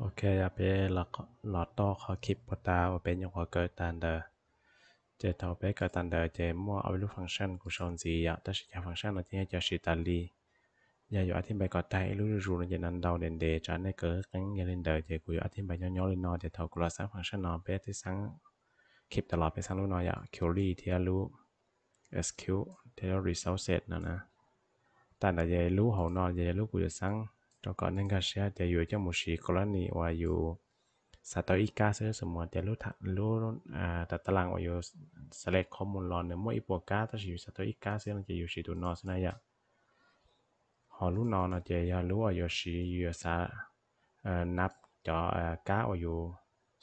โอเคอาเปลอกหลอดโตขอคลิปปตาเป็นยังขอเกิดตันเดอร์เจตเอาไปเกิดตันเดอร์เจมั่วเอาลูกฟังก์ชันกูชอนสีอ่ะแต่สิกาฟังก์ชันเราที่ให้จะสิตาลีอย่าอยู่อธิบายก่อนใจลูกรู้ในยันนันเดาเด่นเดจานในเกิดกันยันเล่นเดอร์เจกูอยู่อธิบายย้อนย้อนเลยนอนเจตเอากูรอสร้างฟังก์ชันนอนไปที่สร้างคลิปตลอดไปสร้างลูกนอนอย่าคิวรี่ที่ลูก SQ ที่เรา resource นะนะแต่เดี๋ยวลูกเขานอนเดี๋ยวลูกกูจะสร้างตรวก่อนนั่งก็เชื่อจะอยู่เจ้ามุสีกรณีว่าอยู่สตว์อีกาเซืสมวนจะรู้ทักรู้อ่าตัดตารางว่าอยู่สเลกคอมูลอนเนีื้อมวยปวกาถ้าชีวิตสตว์อีกาเซสเราจะอยู่สีตุนอสนายะหอรู้นอนาจะยารู้ว่าอยู่สีอยู่สาเอ่อนับจ่อเอ่อก้าวายู่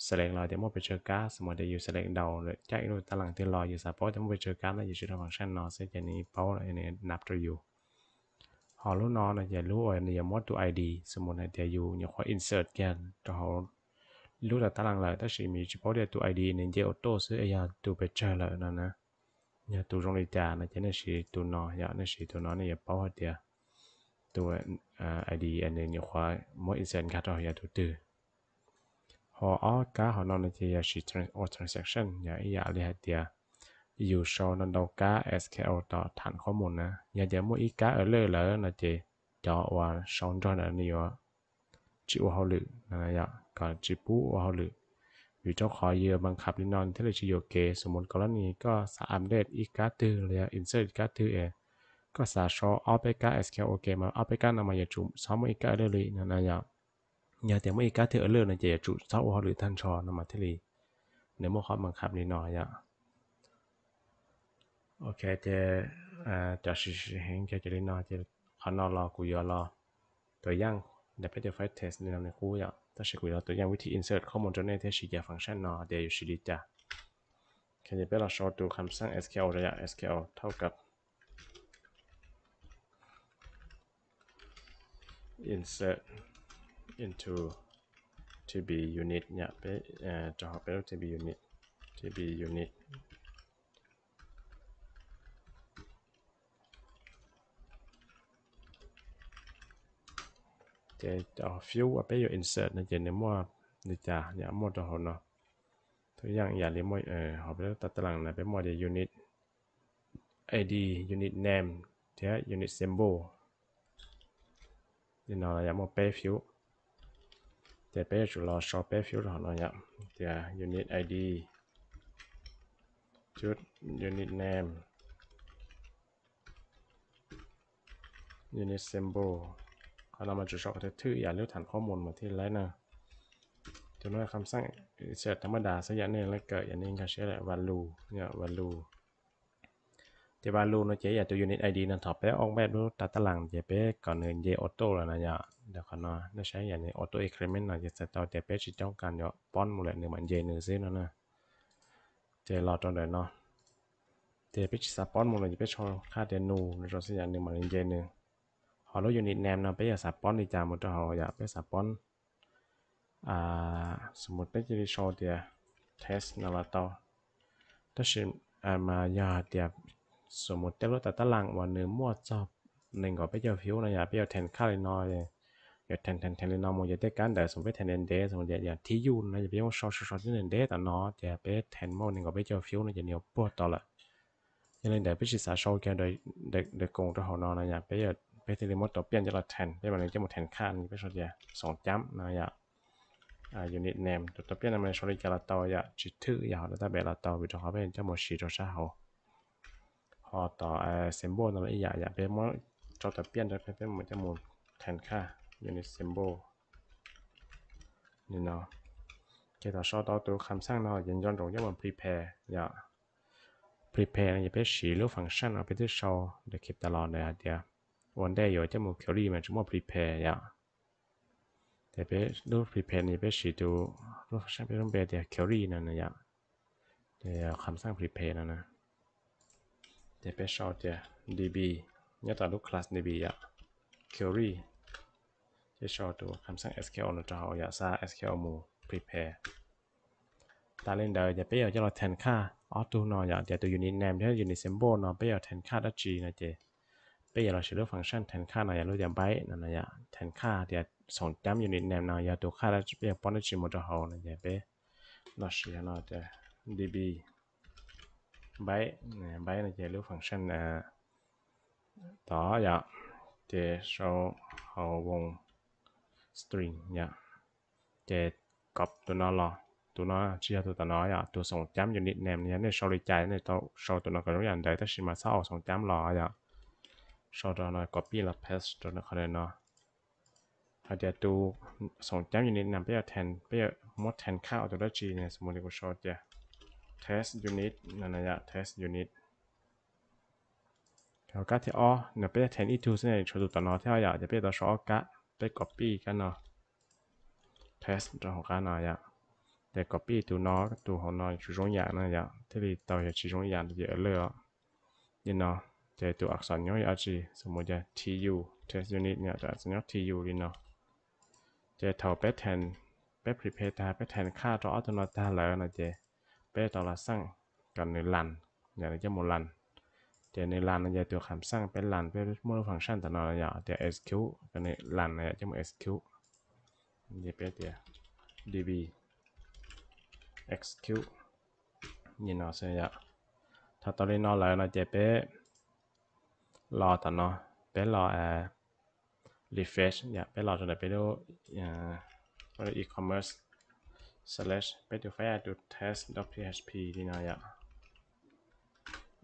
สเลกลอยจเมื่อไปเจอก้าสมวนจะอยู่สเลกเดาเลยใจรู้ตารางที่ลอยอยู่สาเพราะจเมื่อไปเจอก้าแล้วอยู่ชุีตุนอสเสื้อจะนี้เพราะอันี่ยนับตัวอยู่ họ holu no là ya lu or ya mod to id số một at ya you nhiều kho insert kan to ho lu la talang la ta shi mi bảo po to id nên je auto se ya to pe cha la na nè, ya to rong le trả na chen shi chỉ no ya na shi chỉ no ne này, pa wa dia to id nên nhiều kho mo insert ka rồi ya to tu họ a cả họ nói là je ya shi or transaction ya ya le ha dia อยู่ชอนันดอกา SQL ต่อฐานข้อมูลนะ อย่าเดี๋ยวมุ่วอีกาเออเลยเล้นะเจจอว่าชอนจอนอันนี้วะจิวเขาหรือนะยะกอนจิปูว่าเขาหรืออยู่เจ้าขอเยอบังคับลินอนเทเลชิโยเกสมมติกรณีก็สามเดตอีกาตือเลยอินเสิร์ตอีกาตือเอก็สาชอออเปกา SQL เกมาออเปกานำมาอย่าจุ่มซ้อมอีกาเลยนะนะยะอย่าเดี๋ยวมุ่อีกาเธอเลยนะเจจุดเศร้าหรือท่านชอนำมาเทลีในมื่อความบังคับนิดหน่อยะ Okay, thế à, cho sự h i เจจะเ cho น ế n nó thì họ นอรอคุย lo ตัวย่างเดี๋ยวไปเดี๋ยวไฟเทสในนั้นในคู่อย่างถ้าใช้คุยเราตัวย่างวิธี insert ข้อมูลจนในเทสชิยาฟังก์ชันนอเดี๋ยวอยู่ชิลิจ้าแค่จะไปเราโชว์ตดูคำสั่ง SQL ระยะ SQL เท่ากับ insert into to be unit เนี่ยไปเอ่อจะหาไปแล้ว to be unit to be unit จะจาฟิวอ่ไปอยู่อินเสิร์ตนะเจนเนมวนาดีจ้าอยี่ยมวดหนอทุกอย่างอย่าลืมว่าเออหอบไปตัดตารางนะไปมดเดียยูนิตไอดียูนิตเนมเท่ายูนิตเซมโบเดี๋ยวเราอย่ามาไปฟิวจะไปจุดรอชอปไปฟิวหอเนอยเนีเดี๋ยยูนิตไอดีจุดยูนิตเนม ยูนิตเซมโบเรามาจุดจ็อตทื่ออย่าเลือกฐานข้อมูลมาที่ไรนะจะนว้นคำสั่งเสียธรรมดาสย่าน่งแล้วเกิดอย่างนี้ค่ะใช่แหละ value เนี่ย value จะ value นะเจ๊อย่าตัว unit id นะถอดไปออกแบบรูตัดตารางเจ๊ไปก่อนเงินเยอโต้แล้วนะนี่ยเดี๋ยวขอนะน่าใช้อย่างนี้ a u อ o increment น่ยจะใส่ต่อเจ๊ไปชิจ้องกันเนาะป้อนหมดเลยหนึ่งเหมือนเยหนึ่งซิน่นะเจ๊รอตอนเดินเนาะเจ๊ไปชิซับป้อนหมดเลยจะไปชอค่าเดนูในรอบสอยานหนึ่งเหมือนเยหนึ่ง h ร l l ยู n i t แนมนะไปอย่าสับป้อนดีจามุดเราอย่าไปสับป้อนอ่าสมมติไปจะได้โชว์เดีย t e ส t นนลตถ้าชิมอ่ามายาเดียสมมติเตลุแต่ตารางวันหนึ่งมั่วจอบหนึ่งก็ไปเจอผิวนะอย่าไปเจอแทนค่าเลยน้อยเลยอย่าแทนแทนแทนเลยน้อยมองอย่าได้การแต่สมมติแทนเดนเดสมมติอย่าที่ยูนนะอย่าไปมองชอชอชอที่เดนเดสแต่น้อยอย่าไปแทนมองหนึ่งก็ไปเจอผิวนะอย่าเหนียวปวดต่อละยังเลยเดี๋ยวไปศึกษาโชว์แกโดยเด็กเด็กกงตัวหอนอนนะอย่าไปเจอเพชรเมอตัวเปลี่ยนจะรอแทนได้บาลจะหมดแทนค่านี้ไปชดยสองจ้ำนะยาอ่ายูนิตเนมตัวเปลี่ยนนั้นมันชดกาละตอยาจิดทื่อยาแล้วแต่เบลตอวิจารเป็นจะหมดสีโชาพอต่อเซมโบนั่นลอีกอย่างอย่าเพชรเมอจะตัวเปลี่ยนจะเพชรเหมือนจะหมดแทนค่ายูนิตเซมโบนี่เนาะเกี่ยวกับชอตตัวคำสร้างเนาะยันย้อนตรงยังมันพรีเพรยา prepare อย่าไปฉีหรือฟังก์ชันเอาไปที่โชอเดี๋คิดตลอดเลยเดี๋ยววันอย่เจะมดีพรีเพย์อย่ prepare 呀。รู都 prepare นี่เป็นสิดูรู้ใช่เป็นต้องเป็นแต่แคลรี่นั่นนะอย่าะแยวคำสั่ง prepare นั่นนะแยวเป็นชอบแต่ db เนี่ยตัดรูก class db ยะแคลรี่จะชอบตัวคำสั่ง sql นนจะเอาอย่างซา sql มู prepare ตาเล่นเดียวจะไปเอาจะเราแทนค่าออตูนอนอย่างเดี๋ยวตัวยูนิตแนมที่ยูนิตเซมโบนอนไปเอาแทนค่าดัชจีนะเจ bây giờ là sử dụng function thành kha này lưu điểm bay nó này thành kha thì sống tám unit nem nào giờ đồ kha là bây giờ bốn chỉ một đồ hồ này giờ bé nó sử dụng nó giờ db bay này bay này giờ lưu function là đó giờ thì show hồ vùng string giờ thì cập tụi nó lo tụi nó là tụi ta nói à tụi sống tám unit name này này sau đi chạy này tao sau tụi nó có giống như đấy ta xin mà sao sống tám lo à ชอตอนอ copy และ paste ตัวนั้เขาเลยเนาะเราจะดูส่งแจ้งยูนิตนำไปเอาแทนไปเอามดแทนข้าวตัวจีเนี่ยสมมติว่าชอตจะ test unit นั่นนะยะ test unit แล้วก็ที่อ๋อเนี่ยไปเอาแทนอ into เนี่ยชอตตัวนอท่าอย่ากจะไปตัวชอตกะไป copy กันเนาะ test ตัวของกันนอยะแต่ copy ตัวนอตัวของนอชุด้นใอย่างนั่นยะที่เราจะชุด้นใอย่างเยอะเลยเนาะเจอตัวอักษรย่อย rg สมมติจะ tu test unit เนี่ยตัวอักษรย่อย tu นินเนาะเจอเท่าเป๊ะแทนเป๊ะ prepare ตาเป๊ะแทนค่าตัวอัตโนมัติแล้วนะเจเป๊ะตัวละสั่งกันในลันอย่างนี้จะมูลันเจในลันนะเจตัวคำสั่งเป็นลันเป็นมูลฟังก์ชันแต่นอนอย่างเจ sq กันในลันนะจะมู sq เจเป๊ะเจ db xq นินเนาะเสียถ้าตอนนี้นอนแล้วนะเจเป๊ะรอต่อเนาะไปรอเอ่อ refresh อย่าไปรอจนไหนไปดูอ่าัอ e-commerce slash ไปดูไฟล์ดู test php ดีเนาะอย่า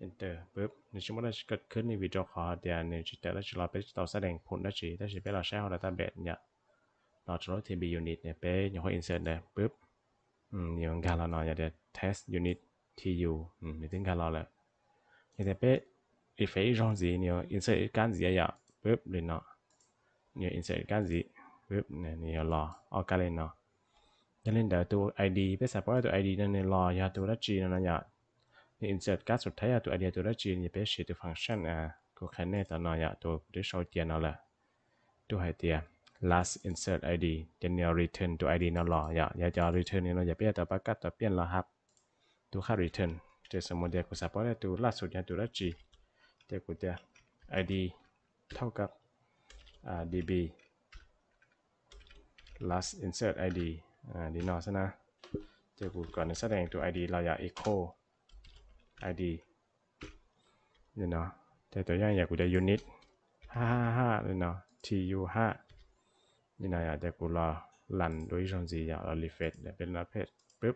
enter ปุ๊บในช่วงนั้นเกิดขึ้นในวิดีโอคอเดียวใน่จิตแล้จะรอไปต่อแสดงผลได้จีได้จีไปรอแชร์ของ d ต t a b a s e อย่าเราจะลด TB unit เนี่ยไปอย่างค่อย insert เนี่ยปุ๊บ อืมอย่างการเราเนาะอย่าเดี๋ยว test unit tu อืมในถึงการเราแหละอย่างเดี๋ยวไปอีเฟย์จังสีเนี่ยอินเสิร์ตกานสีอะไรเว็บเลยเนาะเนี่ยอินเสิร์ตกานสีเว็บเนี่ยเนียรอออากันเลยเนาะแล้เล่นเดี๋ยตัวไอดีเปสับเพราตัวไอดีนั่นเนี่ยรออยากตัวละจีนนะอย่ยอินเสิร์ตการสุดท้ายอยากตัวไอเดียตัวละจีนียเปไปเช้ตัวฟังก์ชันอ่ะก็แค่เนี่ยตอนอย่าตัวดิสโซเดียนเแหละตัวไฮเทีย last insert id จะเนี่ย return ตัว id นั่นรออยากอยากจะ return เนี่ยเราอยากเปลี่ยนตัวประกาศตัวเปลี่ยนรหัสตัวค่า return จะสมมติเดียวกูสับเพราตัวล่าสุดอยากตัวละจีจะกูจะ id เท่ากับ db last insert id อ่าดีนอซะนะ เจอ กู ก่อนแสดงตัว id เรา อยาก echo id เยเนาะแต่ตัวอย่าง อยากกู จะ unit 555เลยเนาะ tu 5นี่นะอยากจะกูรอลันด้วยช่องสีอยากเรา refresh เป็นรับเพจปุ๊บ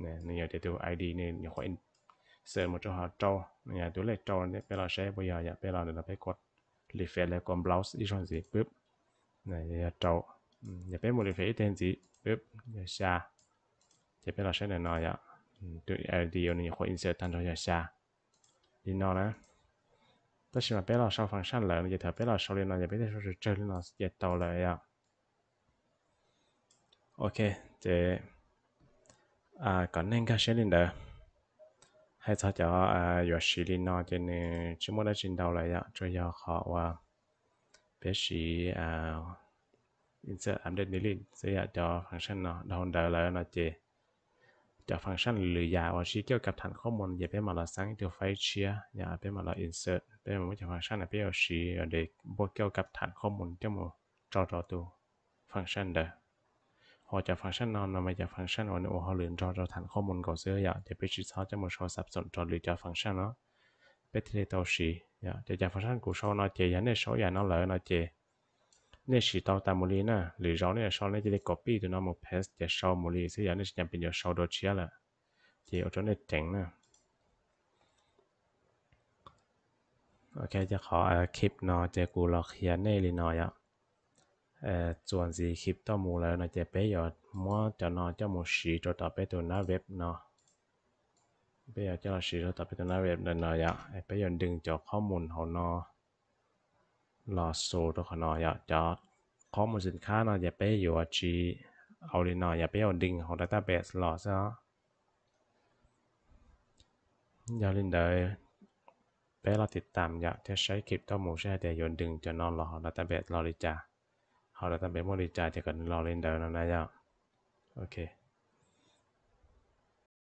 เนี่ยนี่อยากจะดู id เนี่ยอยากขอ sợ một chỗ họ trâu nhà tôi lại trâu nên bây giờ sẽ bây giờ bây giờ là phải cột lì phê là con blouse ít rồi gì bướp này nhà dạ, trâu nhà ừ, dạ, bé một lì phê tên gì bướp nhà dạ, xa nhà bây giờ sẽ là nói ạ tôi này khỏi insert tan rồi nhà xa đi nó nè tất nhiên là bé là sau phần săn lợn giờ thở bé là sau lên nó giờ bé là chơi nó giờ tàu lại ạ ok thế à còn nên cả sẽ lên đó hay cho cho à yo shi li no cho nên chỉ muốn đã trình đầu lại đó cho yo họ và bé sĩ à insert ẩm đến nílin sẽ cho function nó đầu đời lại nó chê cho function lười dài và chỉ kêu cặp thành ข้อมูลอย่าไปมาละสังตัวไฟเชียอย่าไปมาละ insert mà muốn cho function để cho tu function เด้อ họ จะฟังก์ชันนอนนำมาจากฟังก์ชันอ่อนโอเขาเหลือนจอเราฐานข้อมูลก่อเสื้ออย่าจะไปชิดซ้อจะมาโชว์สับสนจอหรือจะฟังก์ชันเนาะไปทีเตาชีอย่าจะจากฟังก์ชันกูโชว์นอเจยันเนี่ยโชว์อย่านอเหลือนอเจเนี่ยชีตอตามมูลีนะหรือเราเนี่ยโชว์เนี่ยจะได้ copy ตัวนอมาเพสจะโชว์มูลีเสื้ออย่าเนี่ยจะเป็นจะโชว์โดเชียละเจเอาจนเนี่ยเจ๋งนะโอเคจะขอคลิปนอเจกูรอเขียนเนี่ยลีนอยอ่ะส่วนสีคลิปต่อมูแล้วนะจะไปยอดมอวจะนอนจะมูสีตัวต่อไปตัวหน้าเว็บเนาะไปยอดจะสีตัวต่อไปตัวหน้าเว็บเนาะอยากไปยอดดึงจาข้อมูลของนอหลอดโซตัวขอนออยากจดข้อมูลสินค้านาอยะไปอยู่จีเอาเลยนออยากไปยอดดึงของดัตต b a บสหลอดซะอย่าลินเดย์ไปเราติดตามอยากจะใช้คลิปต่อมูใช่แต่ยนดึงจะนอนหลอดัตต a b เบสหลอดเลยจ้า好了，咱别莫里加这个老领导了那样，OK。